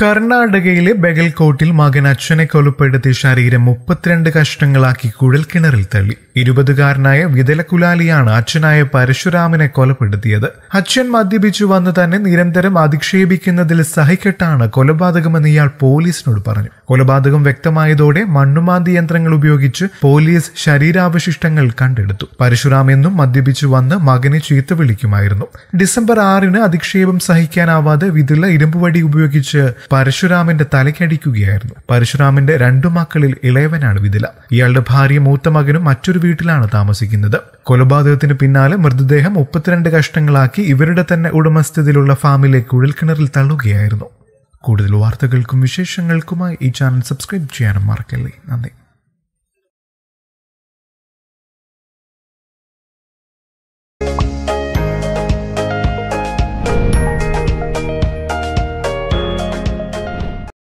കർണാടകയിലെ ബഗൽകോട്ടിൽ മകൻ അച്ഛനെ കൊലപ്പെടുത്തി ശരീരം മുപ്പത്തിരണ്ട് കഷ്ണങ്ങളാക്കി കുഴൽ കിണറിൽ തള്ളി ഇരുപതുകാരനായ വിതലക്കുലാലിയാണ് അച്ഛനായ പരശുരാമനെ കൊലപ്പെടുത്തിയത് അച്ഛൻ മദ്യപിച്ചു വന്ന് തന്നെ നിരന്തരം അധിക്ഷേപിക്കുന്നതിൽ സഹിക്കെട്ടാണ് കൊലപാതകമെന്ന് ഇയാൾ പോലീസിനോട് പറഞ്ഞു കൊലപാതകം വ്യക്തമായതോടെ മണ്ണുമാന്തി യന്ത്രങ്ങൾ ഉപയോഗിച്ച് പോലീസ് ശരീരാവശിഷ്ടങ്ങൾ കണ്ടെടുത്തു പരശുരാം എന്നും മദ്യപിച്ചു വന്ന് മകനെ ചീത്ത വിളിക്കുമായിരുന്നു ഡിസംബർ ആറിന് അധിക്ഷേപം സഹിക്കാനാവാതെ വിതുല ഇരുമ്പുവടി ഉപയോഗിച്ച് പരശുരാമന്റെ തലയ്ക്കടിക്കുകയായിരുന്നു പരശുരാമന്റെ രണ്ടു മക്കളിൽ ഇളയവനാണ് വിതില ഇയാളുടെ ഭാര്യ മൂത്ത മകനും മറ്റൊരു വീട്ടിലാണ് താമസിക്കുന്നത് കൊലപാതകത്തിന് പിന്നാലെ മൃതദേഹം മുപ്പത്തിരണ്ട് കഷ്ണങ്ങളാക്കി ഇവരുടെ തന്നെ ഉടമസ്ഥതയിലുള്ള ഫാമിലെ കുഴൽക്കിണറിൽ തള്ളുകയായിരുന്നു കൂടുതൽ വാർത്തകൾക്കും വിശേഷങ്ങൾക്കുമായി ഈ ചാനൽ സബ്സ്ക്രൈബ് ചെയ്യാനും മറക്കല്ലേ നന്ദി